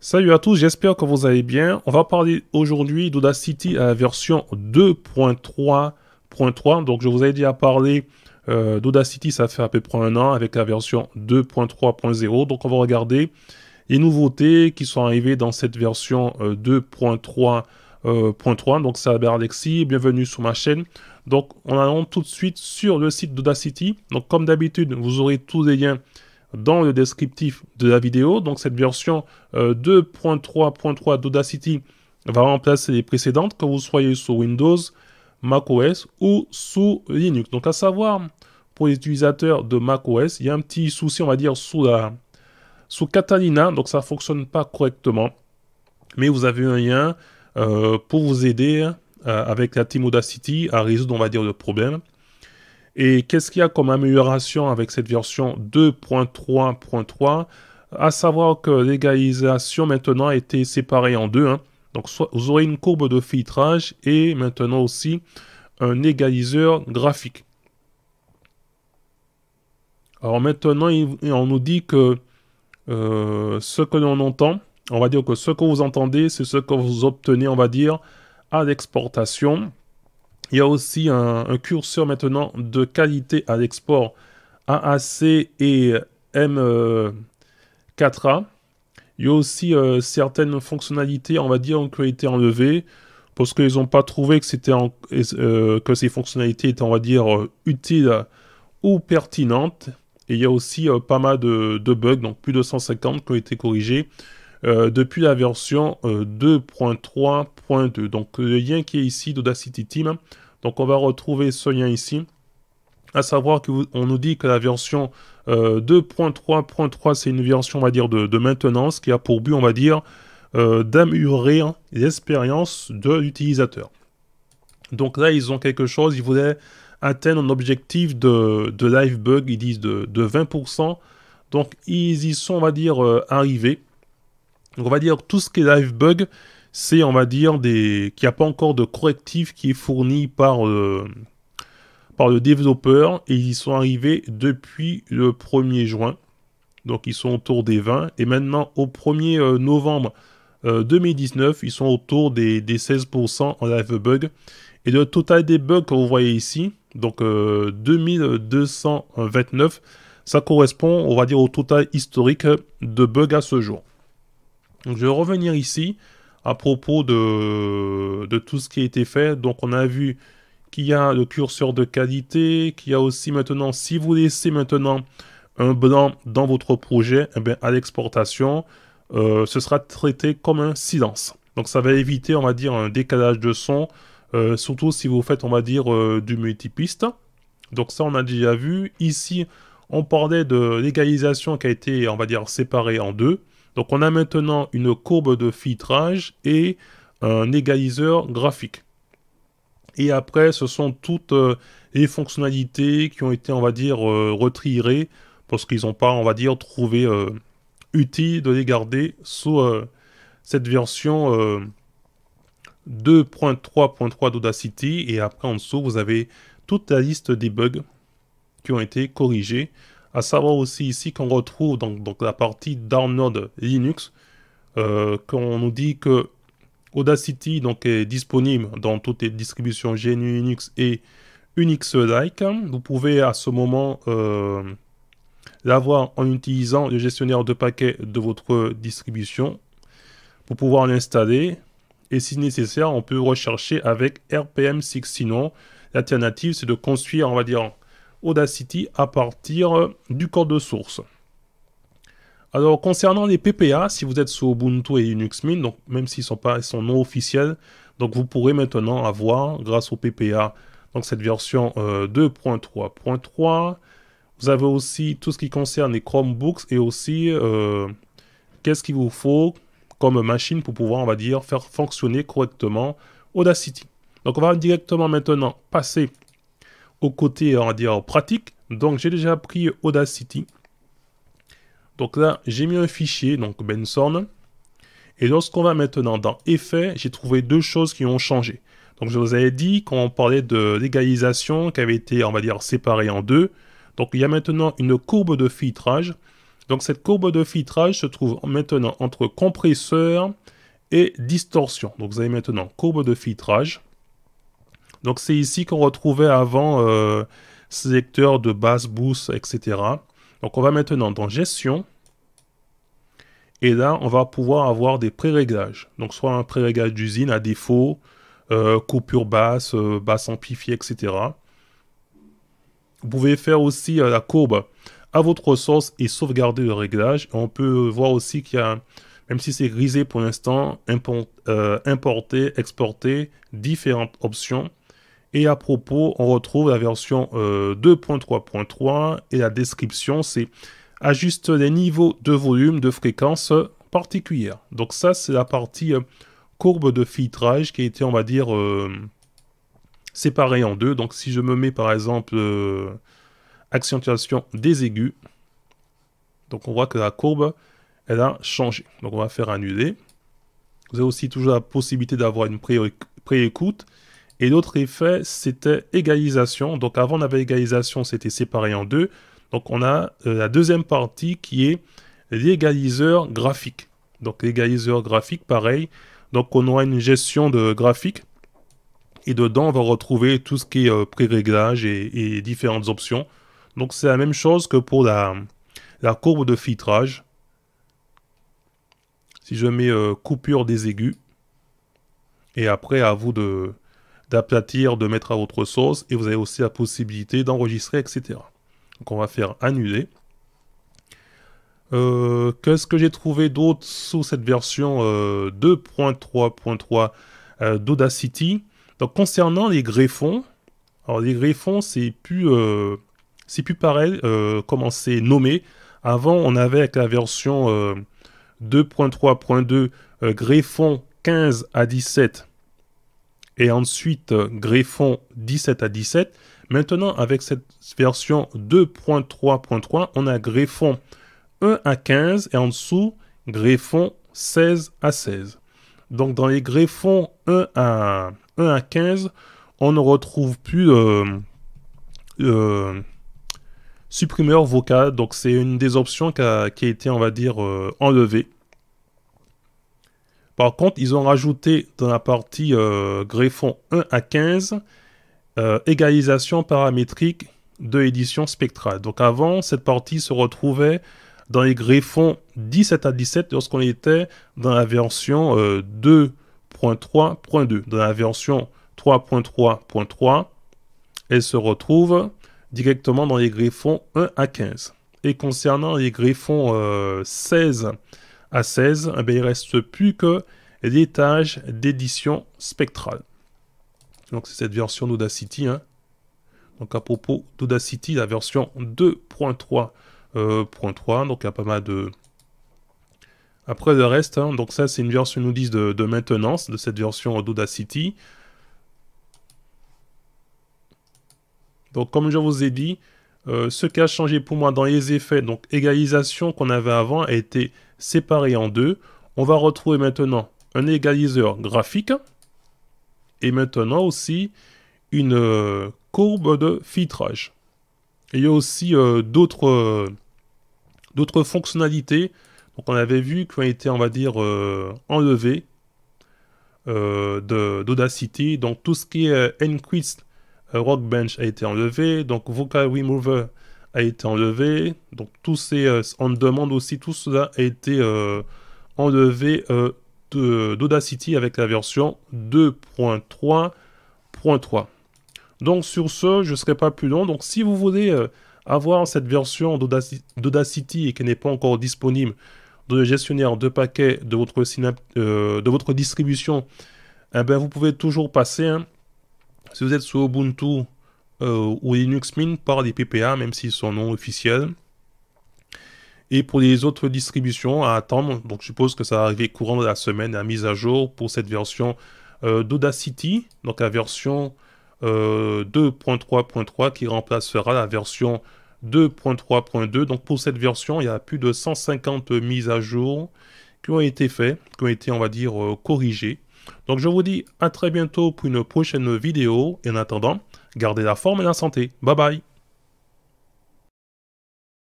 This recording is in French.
Salut à tous, j'espère que vous allez bien. On va parler aujourd'hui d'Audacity à euh, la version 2.3.3. Donc je vous ai dit à parler euh, d'Audacity, ça fait à peu près un an avec la version 2.3.0. Donc on va regarder les nouveautés qui sont arrivées dans cette version 2.3.3. Euh, donc c'est Albert Alexis, bienvenue sur ma chaîne. Donc on allons tout de suite sur le site d'Audacity. Donc comme d'habitude, vous aurez tous les liens dans le descriptif de la vidéo. Donc cette version 2.3.3 euh, d'Audacity va remplacer les précédentes que vous soyez sous Windows, macOS ou sous Linux. Donc à savoir, pour les utilisateurs de macOS, il y a un petit souci, on va dire, sous la sous Catalina, donc ça ne fonctionne pas correctement. Mais vous avez un lien euh, pour vous aider euh, avec la Team Audacity à résoudre, on va dire, le problème. Et qu'est-ce qu'il y a comme amélioration avec cette version 2.3.3 À savoir que l'égalisation maintenant a été séparée en deux. Hein. Donc soit vous aurez une courbe de filtrage et maintenant aussi un égaliseur graphique. Alors maintenant, on nous dit que euh, ce que l'on entend, on va dire que ce que vous entendez, c'est ce que vous obtenez, on va dire, à l'exportation. Il y a aussi un, curseur maintenant de qualité à l'export AAC et M4A. Il y a aussi euh, certaines fonctionnalités, on va dire, qui ont été enlevées parce qu'ils n'ont pas trouvé euh, que, ces fonctionnalités étaient, on va dire, euh, utiles ou pertinentes. Et il y a aussi pas mal de, bugs, donc plus de 150 qui ont été corrigés. Euh, depuis la version 2.3.2. Euh, Donc le lien qui est ici d'Audacity Team. Donc on va retrouver ce lien ici. À savoir qu'on nous dit que la version 2.3.3 euh, c'est une version on va dire de, maintenance qui a pour but on va dire d'améliorer l'expérience de l'utilisateur. Donc là, ils ont quelque chose, ils voulaient atteindre un objectif de, live bug, ils disent de, 20%. Donc ils y sont, on va dire, arrivés. Donc on va dire tout ce qui est live bug, c'est on va dire des qu'il n'y a pas encore de correctif qui est fourni par euh, par le développeur et ils sont arrivés depuis le 1er juin. Donc ils sont autour des 20 et maintenant au 1er euh, novembre 2019, euh, ils sont autour des, 16% en live bug. Et le total des bugs que vous voyez ici, donc 2229, ça correspond, on va dire, au total historique de bugs à ce jour je vais revenir ici à propos de, tout ce qui a été fait. Donc on a vu qu'il y a le curseur de qualité, qu'il y a aussi maintenant, si vous laissez maintenant un blanc dans votre projet, eh à l'exportation, euh, ce sera traité comme un silence. Donc ça va éviter, on va dire, un décalage de son, euh, surtout si vous faites, on va dire, du euh, du multipiste. Donc ça, on a déjà vu. Ici, on parlait de l'égalisation qui a été, on va dire, séparée en deux. Donc on a maintenant une courbe de filtrage et un égaliseur graphique. Et après, ce sont toutes euh, les fonctionnalités qui ont été, on va dire, euh, retirées parce qu'ils n'ont pas, on va dire, trouvé euh, utile de les garder sous cette version 2.3.3 d'Audacity. Et après, en dessous, vous avez toute la liste des bugs qui ont été corrigés a savoir aussi ici qu'on retrouve donc, la partie download Linux, euh, qu'on nous dit que Audacity donc, est disponible dans toutes les distributions GNU Linux et Unix-like. Vous pouvez à ce moment euh, l'avoir en utilisant le gestionnaire de paquets de votre distribution pour pouvoir l'installer. Et si nécessaire, on peut rechercher avec RPM6. Sinon, l'alternative, c'est de construire, on va dire, Audacity à partir du code source. Alors concernant les PPA, si vous êtes sur Ubuntu et Linux Mint, donc même s'ils sont pas, ils sont non officiels, donc vous pourrez maintenant avoir grâce au PPA donc cette version 2.3.3. Euh, vous avez aussi tout ce qui concerne les Chromebooks et aussi euh, qu'est-ce qu'il vous faut comme machine pour pouvoir, on va dire, faire fonctionner correctement Audacity. Donc on va directement maintenant passer au côté, on va dire, pratique. Donc, j'ai déjà pris Audacity. Donc là, j'ai mis un fichier, donc Benson. Et lorsqu'on va maintenant dans Effets, j'ai trouvé deux choses qui ont changé. Donc je vous avais dit qu'on parlait de l'égalisation qui avait été, on va dire, séparée en deux. Donc il y a maintenant une courbe de filtrage. Donc cette courbe de filtrage se trouve maintenant entre compresseur et distorsion. Donc vous avez maintenant courbe de filtrage. Donc c'est ici qu'on retrouvait avant euh, ces de basse, boost, etc. Donc on va maintenant dans gestion. Et là, on va pouvoir avoir des pré-réglages. Donc soit un pré-réglage d'usine à défaut, euh, coupure basse, euh, basse amplifiée, etc. Vous pouvez faire aussi euh, la courbe à votre ressource et sauvegarder le réglage. On peut voir aussi qu'il y a même si c'est grisé pour l'instant, importer, exporter, différentes options. Et à propos, on retrouve la version 2.3.3 euh, et la description, c'est ajuste les niveaux de volume de fréquence particulière. Donc ça, c'est la partie euh, courbe de filtrage qui a été, on va dire, euh, séparée en deux. Donc si je me mets par exemple accentuation des aigus, donc on voit que la courbe, elle a changé. Donc on va faire annuler. Vous avez aussi toujours la possibilité d'avoir une pré-écoute. pré pré et l'autre effet, c'était égalisation. Donc avant, on avait égalisation, c'était séparé en deux. Donc on a euh, la deuxième partie qui est l'égaliseur graphique. Donc l'égaliseur graphique, pareil. Donc on aura une gestion de graphique. Et dedans, on va retrouver tout ce qui est euh, pré-réglage et, différentes options. Donc c'est la même chose que pour la, la courbe de filtrage. Si je mets euh, coupure des aigus. Et après, à vous de, d'aplatir, de mettre à votre source, et vous avez aussi la possibilité d'enregistrer, etc. Donc on va faire annuler. Euh, qu'est-ce que j'ai trouvé d'autre sous cette version 2.3.3 euh, euh, d'Audacity Donc concernant les greffons, alors les greffons c'est plus plus pareil comment c'est nommé. Avant, on avait avec la version 2.3.2 greffons 15 à 17 et ensuite euh, greffons 17 à 17. Maintenant, avec cette version 2.3.3, on a greffons 1 à 15 et en dessous, greffons 16 à 16. Donc dans les greffons 1 à, 1 à 15, on ne retrouve plus euh, euh, supprimeur vocal. Donc c'est une des options qui a, été, on va dire, euh, enlevée. Par contre, ils ont rajouté dans la partie euh, greffon 1 à 15, euh, égalisation paramétrique de édition spectrale. Donc avant, cette partie se retrouvait dans les greffons 17 à 17 lorsqu'on était dans la version 2.3.2. Euh, dans la version 3.3.3, elle se retrouve directement dans les greffons 1 à 15. Et concernant les greffons 16 euh, à 16, eh il ne reste plus que l'étage d'édition spectrale. Donc c'est cette version d'Audacity. Hein. Donc à propos d'Audacity, la version 2.3.3, euh, donc il y a pas mal de... Après le reste, hein. donc ça c'est une version nous disent de, maintenance de cette version d'Audacity. Donc comme je vous ai dit, euh, ce qui a changé pour moi dans les effets, donc égalisation qu'on avait avant a été séparé en deux. On va retrouver maintenant un égaliseur graphique et maintenant aussi une euh, courbe de filtrage. il y a aussi euh, d'autres euh, d'autres fonctionnalités. Donc on avait vu qui ont été, on va dire, euh, enlevées d'Audacity. Donc tout ce qui est Enquist Rockbench a été enlevé. Donc Vocal Remover a été enlevé. Donc tous ces euh, on demande aussi tout cela a été euh, enlevé euh, d'Audacity avec la version 2.3.3. Donc sur ce, je ne serai pas plus long. Donc si vous voulez avoir cette version d'Audacity et qui n'est pas encore disponible dans le gestionnaire de paquets de votre, de votre distribution, eh bien, vous pouvez toujours passer. Hein. Si vous êtes sous Ubuntu, ou euh, Linux Mint par les PPA, même s'ils sont non officiels. Et pour les autres distributions à attendre, donc je suppose que ça va arriver courant de la semaine, la mise à jour pour cette version euh, d'Audacity, donc la version 2.3.3 euh, qui remplacera la version 2.3.2. Donc pour cette version, il y a plus de 150 mises à jour qui ont été faites, qui ont été, on va dire, corrigées. Donc je vous dis à très bientôt pour une prochaine vidéo. Et en attendant, Gardez la forme et la santé. Bye bye